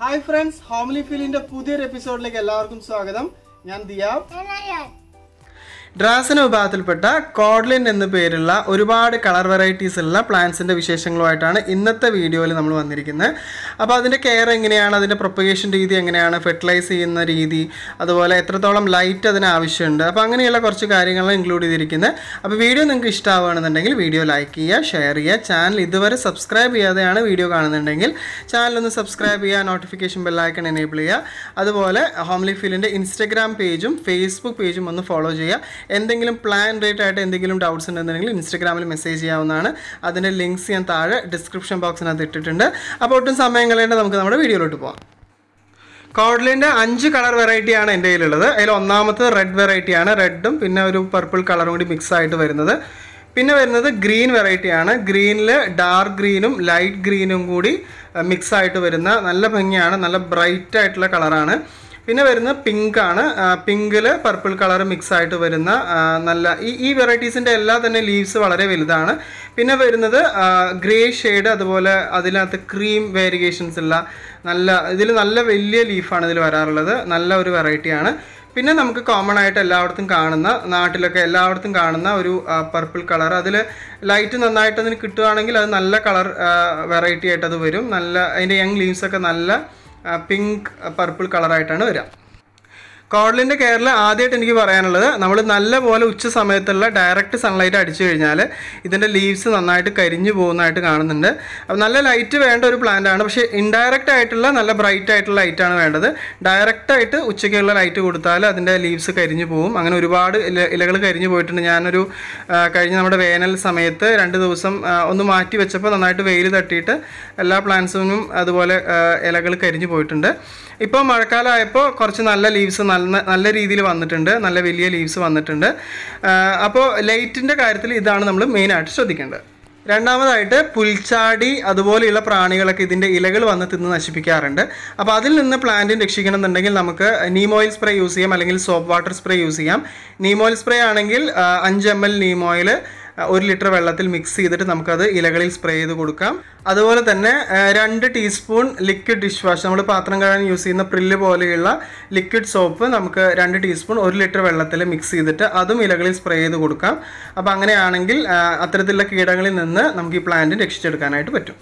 hi friends homely ഫീലിന്റെ പുതിയൊരു എപ്പിസോഡിലേക്ക് എല്ലാവർക്കും സ്വാഗതം ഞാൻ ദിയാബ് ഡ്രാസിന വിഭാഗത്തിൽപ്പെട്ട കോഡ്ലിൻ എന്ന പേരുള്ള ഒരുപാട് കളർ വെറൈറ്റീസ് ഉള്ള പ്ലാന്റ്സിൻ്റെ വിശേഷങ്ങളുമായിട്ടാണ് ഇന്നത്തെ വീഡിയോയിൽ നമ്മൾ വന്നിരിക്കുന്നത് അപ്പോൾ അതിൻ്റെ കെയർ എങ്ങനെയാണ് അതിൻ്റെ പ്രൊപ്പഗേഷൻ രീതി എങ്ങനെയാണ് ഫെർട്ടിലൈസ് ചെയ്യുന്ന രീതി അതുപോലെ എത്രത്തോളം ലൈറ്റ് അതിന് ആവശ്യമുണ്ട് അപ്പോൾ അങ്ങനെയുള്ള കുറച്ച് കാര്യങ്ങളാണ് ഇൻക്ലൂഡ് ചെയ്തിരിക്കുന്നത് അപ്പോൾ വീഡിയോ നിങ്ങൾക്ക് ഇഷ്ടമാവുകയാണെന്നുണ്ടെങ്കിൽ വീഡിയോ ലൈക്ക് ചെയ്യുക ഷെയർ ചെയ്യുക ചാനൽ ഇതുവരെ സബ്സ്ക്രൈബ് ചെയ്യാതെയാണ് വീഡിയോ കാണുന്നുണ്ടെങ്കിൽ ചാനലൊന്ന് സബ്സ്ക്രൈബ് ചെയ്യുക നോട്ടിഫിക്കേഷൻ ബെല്ലൈക്കൺ എനേബിൾ ചെയ്യുക അതുപോലെ ഹോംലി ഫീലിൻ്റെ ഇൻസ്റ്റഗ്രാം പേജും ഫേസ്ബുക്ക് പേജും ഒന്ന് ഫോളോ ചെയ്യുക എന്തെങ്കിലും പ്ലാൻ റേറ്റ് ആയിട്ട് എന്തെങ്കിലും ഡൗട്ട്സ് ഉണ്ടെന്നുണ്ടെങ്കിൽ ഇൻസ്റ്റഗ്രാമിൽ മെസ്സേജ് ചെയ്യാവുന്നതാണ് അതിൻ്റെ ലിങ്ക്സ് ഞാൻ താഴെ ഡിസ്ക്രിപ്ഷൻ ബോക്സിനകത്ത് ഇട്ടിട്ടുണ്ട് അപ്പോൾ ഒട്ടും സമയം കളയേണ്ട നമുക്ക് നമ്മുടെ വീഡിയോയിലോട്ട് പോകാം കോഡ്ലിൻ്റെ അഞ്ച് കളർ വെറൈറ്റിയാണ് എൻ്റെ കയ്യിലുള്ളത് അതിൽ ഒന്നാമത്തെ റെഡ് വെറൈറ്റിയാണ് റെഡും പിന്നെ ഒരു പർപ്പിൾ കളറും കൂടി മിക്സ് ആയിട്ട് വരുന്നത് പിന്നെ വരുന്നത് ഗ്രീൻ വെറൈറ്റിയാണ് ഗ്രീനിൽ ഡാർക്ക് ഗ്രീനും ലൈറ്റ് ഗ്രീനും കൂടി മിക്സ് ആയിട്ട് വരുന്ന നല്ല ഭംഗിയാണ് നല്ല ബ്രൈറ്റ് ആയിട്ടുള്ള കളറാണ് പിന്നെ വരുന്ന പിങ്ക് ആണ് പിങ്കില് പർപ്പിൾ കളർ മിക്സ് ആയിട്ട് വരുന്ന നല്ല ഈ ഈ വെറൈറ്റീസിൻ്റെ എല്ലാ തന്നെ ലീവ്സ് വളരെ വലുതാണ് പിന്നെ വരുന്നത് ഗ്രേ ഷെയ്ഡ് അതുപോലെ അതിനകത്ത് ക്രീം വേരിയേഷൻസ് ഉള്ള നല്ല ഇതിൽ നല്ല വലിയ ലീഫാണ് ഇതിൽ വരാറുള്ളത് നല്ല ഒരു വെറൈറ്റിയാണ് പിന്നെ നമുക്ക് കോമൺ ആയിട്ട് എല്ലായിടത്തും കാണുന്ന നാട്ടിലൊക്കെ എല്ലായിടത്തും കാണുന്ന ഒരു പർപ്പിൾ കളർ അതിൽ ലൈറ്റ് നന്നായിട്ട് അതിന് കിട്ടുകയാണെങ്കിൽ അത് നല്ല കളർ വെറൈറ്റി ആയിട്ട് അത് വരും നല്ല അതിൻ്റെ യങ് ലീവ്സൊക്കെ നല്ല പിങ്ക് പർപ്പിൾ കളറായിട്ടാണ് വരിക കോഡലിൻ്റെ കെയറിൽ ആദ്യമായിട്ട് എനിക്ക് പറയാനുള്ളത് നമ്മൾ നല്ല പോലെ ഉച്ച സമയത്തുള്ള ഡയറക്റ്റ് സൺലൈറ്റ് അടിച്ചു കഴിഞ്ഞാൽ ഇതിൻ്റെ ലീവ്സ് നന്നായിട്ട് കരിഞ്ഞു പോകുന്നതായിട്ട് കാണുന്നുണ്ട് അപ്പോൾ നല്ല ലൈറ്റ് വേണ്ട ഒരു പ്ലാന്റ് ആണ് പക്ഷേ ഇൻഡയറക്റ്റ് ആയിട്ടുള്ള നല്ല ബ്രൈറ്റ് ആയിട്ടുള്ള ലൈറ്റാണ് വേണ്ടത് ഡയറക്റ്റായിട്ട് ഉച്ചയ്ക്കുള്ള ലൈറ്റ് കൊടുത്താൽ അതിൻ്റെ ലീവ്സ് കരിഞ്ഞു പോകും അങ്ങനെ ഒരുപാട് ഇലകൾ കരിഞ്ഞു പോയിട്ടുണ്ട് ഞാനൊരു കഴിഞ്ഞ നമ്മുടെ വേനൽ സമയത്ത് രണ്ട് ദിവസം ഒന്ന് മാറ്റി വെച്ചപ്പോൾ നന്നായിട്ട് വെയിൽ തട്ടിയിട്ട് എല്ലാ പ്ലാന്റ്സിനും അതുപോലെ ഇലകൾ കരിഞ്ഞു പോയിട്ടുണ്ട് ഇപ്പോൾ മഴക്കാലമായപ്പോൾ കുറച്ച് നല്ല ലീവ്സ് നല്ല നല്ല രീതിയിൽ വന്നിട്ടുണ്ട് നല്ല വലിയ ലീവ്സ് വന്നിട്ടുണ്ട് അപ്പോൾ ലൈറ്റിൻ്റെ കാര്യത്തിൽ ഇതാണ് നമ്മൾ മെയിനായിട്ട് ശ്രദ്ധിക്കേണ്ടത് രണ്ടാമതായിട്ട് പുൽച്ചാടി അതുപോലെയുള്ള പ്രാണികളൊക്കെ ഇതിൻ്റെ ഇലകൾ വന്ന് തിന്ന് നശിപ്പിക്കാറുണ്ട് അപ്പോൾ അതിൽ നിന്ന് പ്ലാന്റിന് രക്ഷിക്കണമെന്നുണ്ടെങ്കിൽ നമുക്ക് നീമോയിൽ സ്പ്രേ യൂസ് ചെയ്യാം അല്ലെങ്കിൽ സോപ്പ് വാട്ടർ സ്പ്രേ യൂസ് ചെയ്യാം നീമോയിൽ സ്പ്രേ ആണെങ്കിൽ അഞ്ച് എം എൽ നീമോയിൽ ഒരു ലിറ്റർ വെള്ളത്തിൽ മിക്സ് ചെയ്തിട്ട് നമുക്കത് ഇലകളിൽ സ്പ്രേ ചെയ്ത് കൊടുക്കാം അതുപോലെ തന്നെ രണ്ട് ടീസ്പൂൺ ലിക്വിഡ് ഡിഷ് വാഷ് നമ്മൾ പാത്രം കഴുകാൻ യൂസ് ചെയ്യുന്ന പ്രില്ല് പോലെയുള്ള ലിക്വിഡ് സോപ്പ് നമുക്ക് രണ്ട് ടീസ്പൂൺ ഒരു ലിറ്റർ വെള്ളത്തിൽ മിക്സ് ചെയ്തിട്ട് അതും ഇലകളിൽ സ്പ്രേ ചെയ്ത് കൊടുക്കാം അപ്പോൾ അങ്ങനെയാണെങ്കിൽ അത്തരത്തിലുള്ള കീടങ്ങളിൽ നിന്ന് നമുക്ക് ഈ പ്ലാന്റ് രക്ഷിച്ചെടുക്കാനായിട്ട് പറ്റും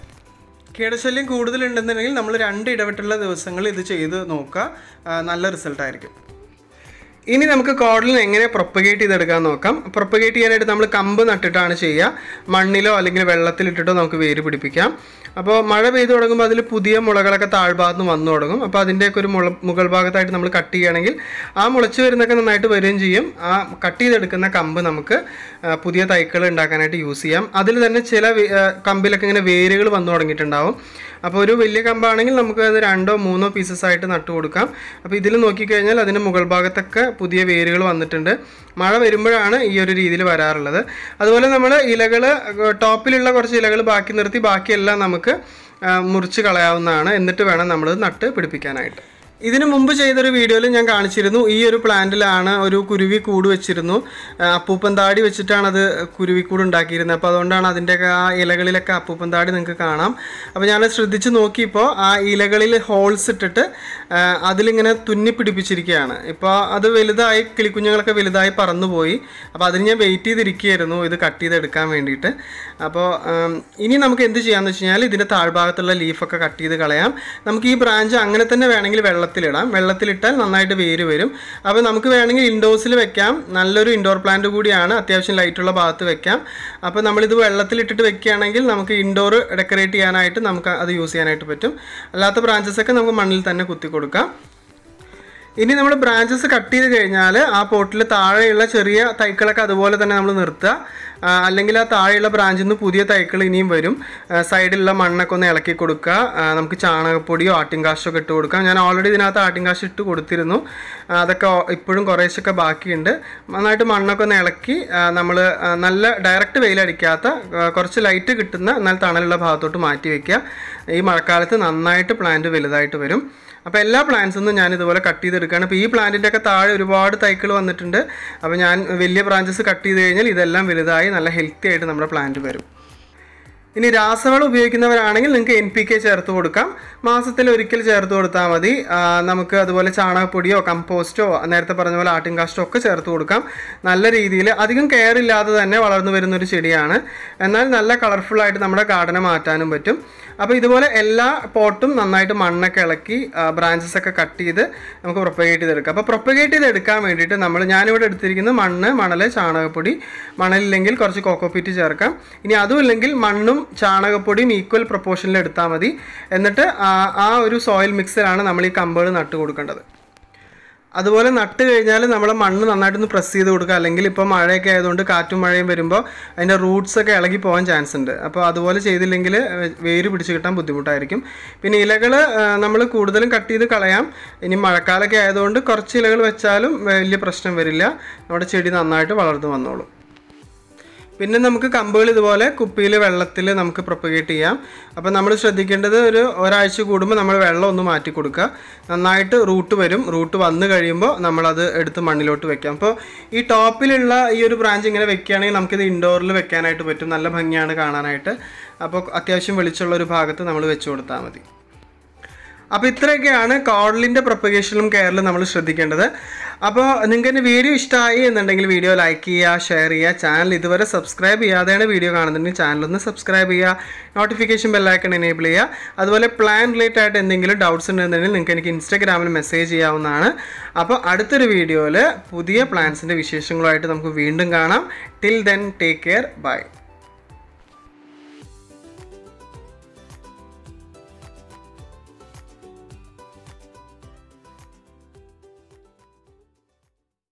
കീടശല്യം കൂടുതലുണ്ടെന്നുണ്ടെങ്കിൽ നമ്മൾ രണ്ട് ഇടവിട്ടുള്ള ദിവസങ്ങളിൽ ഇത് ചെയ്ത് നോക്കുക നല്ല റിസൾട്ടായിരിക്കും ഇനി നമുക്ക് കോഡലിനെ എങ്ങനെ പ്രൊപ്പഗേറ്റ് ചെയ്തെടുക്കാൻ നോക്കാം പ്രൊപ്പഗേറ്റ് ചെയ്യാനായിട്ട് നമ്മൾ കമ്പ് നട്ടിട്ടാണ് ചെയ്യുക മണ്ണിലോ അല്ലെങ്കിൽ വെള്ളത്തിലിട്ടിട്ടോ നമുക്ക് വേര് പിടിപ്പിക്കാം അപ്പോൾ മഴ പെയ്തു തുടങ്ങുമ്പോൾ അതിൽ പുതിയ മുളകളൊക്കെ താഴ്ഭാഗത്ത് നിന്ന് വന്നു തുടങ്ങും അപ്പോൾ അതിൻ്റെയൊക്കെ ഒരു മുള മുകൾ ഭാഗത്തായിട്ട് നമ്മൾ കട്ട് ചെയ്യുകയാണെങ്കിൽ ആ മുളച്ച് വരുന്നൊക്കെ നന്നായിട്ട് വരികയും ചെയ്യും ആ കട്ട് ചെയ്തെടുക്കുന്ന കമ്പ് നമുക്ക് പുതിയ തൈക്കൾ ഉണ്ടാക്കാനായിട്ട് യൂസ് ചെയ്യാം അതിൽ തന്നെ ചില കമ്പിലൊക്കെ ഇങ്ങനെ വേരുകൾ വന്നു തുടങ്ങിയിട്ടുണ്ടാവും അപ്പോൾ ഒരു വലിയ കമ്പാണെങ്കിൽ നമുക്ക് അത് രണ്ടോ മൂന്നോ പീസസ് ആയിട്ട് നട്ടു കൊടുക്കാം അപ്പോൾ ഇതിൽ നോക്കിക്കഴിഞ്ഞാൽ അതിൻ്റെ മുകൾ ഭാഗത്തൊക്കെ പുതിയ വേരുകൾ വന്നിട്ടുണ്ട് മഴ വരുമ്പോഴാണ് ഈ ഒരു രീതിയിൽ വരാറുള്ളത് അതുപോലെ നമ്മൾ ഇലകൾ ടോപ്പിലുള്ള കുറച്ച് ഇലകൾ ബാക്കി നിർത്തി ബാക്കിയെല്ലാം നമുക്ക് മുറിച്ച് കളയാവുന്നതാണ് എന്നിട്ട് വേണം നമ്മൾ നട്ട് പിടിപ്പിക്കാനായിട്ട് ഇതിനു മുമ്പ് ചെയ്തൊരു വീഡിയോയിൽ ഞാൻ കാണിച്ചിരുന്നു ഈ ഒരു പ്ലാന്റിലാണ് ഒരു കുരുവി കൂട് വെച്ചിരുന്നു അപ്പൂപ്പൻ താടി വെച്ചിട്ടാണ് അത് കുരുവിക്കൂട് ഉണ്ടാക്കിയിരുന്നത് അപ്പോൾ അതുകൊണ്ടാണ് അതിൻ്റെ ആ ഇലകളിലൊക്കെ അപ്പൂപ്പൻ താടി നിങ്ങൾക്ക് കാണാം അപ്പോൾ ഞാൻ ശ്രദ്ധിച്ച് നോക്കിയപ്പോൾ ആ ഇലകളിൽ ഹോൾസ് ഇട്ടിട്ട് അതിലിങ്ങനെ തുന്നി പിടിപ്പിച്ചിരിക്കുകയാണ് ഇപ്പോൾ അത് വലുതായി കിളിക്കുഞ്ഞുങ്ങളൊക്കെ വലുതായി പറന്നുപോയി അപ്പോൾ അതിന് ഞാൻ വെയിറ്റ് ചെയ്തിരിക്കുകയായിരുന്നു ഇത് കട്ട് ചെയ്തെടുക്കാൻ വേണ്ടിയിട്ട് അപ്പോൾ ഇനി നമുക്ക് എന്ത് ചെയ്യാമെന്ന് വെച്ച് കഴിഞ്ഞാൽ ഇതിൻ്റെ താഴ്ഭാഗത്തുള്ള ലീഫൊക്കെ കട്ട് ചെയ്ത് കളയാം നമുക്ക് ഈ ബ്രാഞ്ച് അങ്ങനെ തന്നെ വേണമെങ്കിൽ വെള്ളം വെള്ളത്തിലിടാം വെള്ളത്തിലിട്ടാൽ നന്നായിട്ട് വേര് വരും അപ്പോൾ നമുക്ക് വേണമെങ്കിൽ ഇൻഡോഴ്സിൽ വെക്കാം നല്ലൊരു ഇൻഡോർ പ്ലാന്റ് കൂടിയാണ് അത്യാവശ്യം ലൈറ്റുള്ള ഭാഗത്ത് വെക്കാം അപ്പോൾ നമ്മളിത് വെള്ളത്തിലിട്ടിട്ട് വെക്കുകയാണെങ്കിൽ നമുക്ക് ഇൻഡോർ ഡെക്കറേറ്റ് ചെയ്യാനായിട്ട് നമുക്ക് അത് യൂസ് ചെയ്യാനായിട്ട് പറ്റും അല്ലാത്ത ബ്രാഞ്ചസ് ഒക്കെ നമുക്ക് മണ്ണിൽ തന്നെ കുത്തി കൊടുക്കാം ഇനി നമ്മൾ ബ്രാഞ്ചസ് കട്ട് ചെയ്ത് കഴിഞ്ഞാൽ ആ പോട്ടിൽ താഴെയുള്ള ചെറിയ തൈക്കളൊക്കെ അതുപോലെ തന്നെ നമ്മൾ നിർത്തുക അല്ലെങ്കിൽ ആ താഴെയുള്ള ബ്രാഞ്ചിൽ നിന്ന് പുതിയ തൈക്കൾ ഇനിയും വരും സൈഡിലുള്ള മണ്ണൊക്കെ ഒന്ന് ഇളക്കി കൊടുക്കുക നമുക്ക് ചാണകപ്പൊടിയോ ആട്ടിൻകാശോ ഒക്കെ ഇട്ട് കൊടുക്കാം ഞാൻ ഓൾറെഡി ഇതിനകത്ത് ആട്ടിൻകാശ് ഇട്ട് കൊടുത്തിരുന്നു അതൊക്കെ ഇപ്പോഴും കുറേശ്ശൊക്കെ ബാക്കിയുണ്ട് നന്നായിട്ട് മണ്ണൊക്കെ ഒന്ന് ഇളക്കി നമ്മൾ നല്ല ഡയറക്റ്റ് വെയിലടിക്കാത്ത കുറച്ച് ലൈറ്റ് കിട്ടുന്ന എന്നാൽ തണലുള്ള ഭാഗത്തോട്ട് മാറ്റി വയ്ക്കുക ഈ മഴക്കാലത്ത് നന്നായിട്ട് പ്ലാന്റ് വലുതായിട്ട് വരും അപ്പോൾ എല്ലാ പ്ലാന്റ്സൊന്നും ഞാൻ ഇതുപോലെ കട്ട് ചെയ്ത് കൊടുക്കുകയാണ് അപ്പോൾ ഈ പ്ലാന്റിൻ്റെ ഒക്കെ താഴെ ഒരുപാട് തൈകൾ വന്നിട്ടുണ്ട് അപ്പോൾ ഞാൻ വലിയ ബ്രാഞ്ചസ് കട്ട് ചെയ്ത് കഴിഞ്ഞാൽ ഇതെല്ലാം വലുതായി നല്ല ഹെൽത്തി ആയിട്ട് നമ്മുടെ പ്ലാന്റ് വരും ഇനി രാസവളം ഉപയോഗിക്കുന്നവരാണെങ്കിൽ നിങ്ങൾക്ക് എൻ പി കെ ചേർത്ത് കൊടുക്കാം മാസത്തിൽ ഒരിക്കൽ ചേർത്ത് കൊടുത്താൽ മതി നമുക്ക് അതുപോലെ ചാണകപ്പൊടിയോ കമ്പോസ്റ്റോ നേരത്തെ പറഞ്ഞ പോലെ ആട്ടിൻ കാഷ്ടോ ഒക്കെ ചേർത്ത് കൊടുക്കാം നല്ല രീതിയിൽ അധികം കെയർ ഇല്ലാതെ തന്നെ വളർന്നു വരുന്നൊരു ചെടിയാണ് എന്നാൽ നല്ല കളർഫുള്ളായിട്ട് നമ്മുടെ ഗാർഡനെ മാറ്റാനും പറ്റും അപ്പോൾ ഇതുപോലെ എല്ലാ പോട്ടും നന്നായിട്ട് മണ്ണൊക്കെ ഇളക്കി ബ്രാഞ്ചസ് ഒക്കെ കട്ട് ചെയ്ത് നമുക്ക് പ്രൊപ്പഗേറ്റ് ചെയ്തെടുക്കാം അപ്പോൾ പ്രൊപ്പഗേറ്റ് ചെയ്തെടുക്കാൻ വേണ്ടിയിട്ട് നമ്മൾ ഞാനിവിടെ എടുത്തിരിക്കുന്നത് മണ്ണ് മണല് ചാണകപ്പൊടി മണലില്ലെങ്കിൽ കുറച്ച് കോക്കോപ്പീറ്റ് ചേർക്കാം ഇനി അതും ഇല്ലെങ്കിൽ മണ്ണും ചാണകപ്പൊടിയും ഈക്വൽ പ്രൊപ്പോർഷനിൽ എടുത്താൽ മതി എന്നിട്ട് ആ ഒരു സോയിൽ മിക്സിലാണ് നമ്മൾ ഈ കമ്പുകൾ നട്ട് കൊടുക്കേണ്ടത് അതുപോലെ നട്ട് കഴിഞ്ഞാൽ നമ്മൾ മണ്ണ് നന്നായിട്ടൊന്ന് പ്രസ് ചെയ്ത് കൊടുക്കുക അല്ലെങ്കിൽ ഇപ്പോൾ മഴയൊക്കെ ആയതുകൊണ്ട് കാറ്റും മഴയും വരുമ്പോൾ അതിൻ്റെ റൂട്ട്സൊക്കെ ഇളകി പോകാൻ ചാൻസ് ഉണ്ട് അപ്പോൾ അതുപോലെ ചെയ്തില്ലെങ്കിൽ വേര് പിടിച്ചു കിട്ടാൻ ബുദ്ധിമുട്ടായിരിക്കും പിന്നെ ഇലകൾ നമ്മൾ കൂടുതലും കട്ട് ചെയ്ത് കളയാം ഇനി മഴക്കാലമൊക്കെ ആയതുകൊണ്ട് കുറച്ച് ഇലകൾ വെച്ചാലും വലിയ പ്രശ്നം വരില്ല നമ്മുടെ ചെടി നന്നായിട്ട് വളർന്നു വന്നോളും പിന്നെ നമുക്ക് കമ്പുകൾ ഇതുപോലെ കുപ്പിയിൽ വെള്ളത്തിൽ നമുക്ക് പ്രൊപ്പഗേറ്റ് ചെയ്യാം അപ്പോൾ നമ്മൾ ശ്രദ്ധിക്കേണ്ടത് ഒരു ഒരാഴ്ച കൂടുമ്പോൾ നമ്മൾ വെള്ളം ഒന്ന് മാറ്റി കൊടുക്കുക നന്നായിട്ട് റൂട്ട് വരും റൂട്ട് വന്നു കഴിയുമ്പോൾ നമ്മളത് എടുത്ത് മണ്ണിലോട്ട് വെക്കാം അപ്പോൾ ഈ ടോപ്പിലുള്ള ഈ ഒരു ബ്രാഞ്ച് ഇങ്ങനെ വെക്കുകയാണെങ്കിൽ നമുക്കിത് ഇൻഡോറിൽ വെക്കാനായിട്ട് പറ്റും നല്ല ഭംഗിയാണ് കാണാനായിട്ട് അപ്പോൾ അത്യാവശ്യം വെളിച്ചുള്ള ഒരു ഭാഗത്ത് നമ്മൾ വെച്ച് കൊടുത്താൽ മതി അപ്പോൾ ഇത്രയൊക്കെയാണ് കോഡലിൻ്റെ പ്രൊപ്പഗേഷനിലും കെയറിലും നമ്മൾ ശ്രദ്ധിക്കേണ്ടത് അപ്പോൾ നിങ്ങൾക്ക് എൻ്റെ വീഡിയോ ഇഷ്ടമായി എന്നുണ്ടെങ്കിൽ വീഡിയോ ലൈക്ക് ചെയ്യുക ഷെയർ ചെയ്യുക ചാനൽ ഇതുവരെ സബ്സ്ക്രൈബ് ചെയ്യാതെയാണ് വീഡിയോ കാണുന്നുണ്ടെങ്കിൽ ചാനലൊന്ന് സബ്സ്ക്രൈബ് ചെയ്യുക നോട്ടിഫിക്കേഷൻ ബെല്ലൈക്കൺ എനേബിൾ ചെയ്യുക അതുപോലെ പ്ലാൻ റിലേറ്റഡ് ആയിട്ട് എന്തെങ്കിലും ഡൗട്ട്സ് ഉണ്ടെന്നുണ്ടെങ്കിൽ നിങ്ങൾക്ക് എനിക്ക് ഇൻസ്റ്റാഗ്രാമിൽ മെസ്സേജ് ചെയ്യാവുന്നതാണ് അപ്പോൾ അടുത്തൊരു വീഡിയോയിൽ പുതിയ പ്ലാൻസിൻ്റെ വിശേഷങ്ങളുമായിട്ട് നമുക്ക് വീണ്ടും കാണാം till then take care by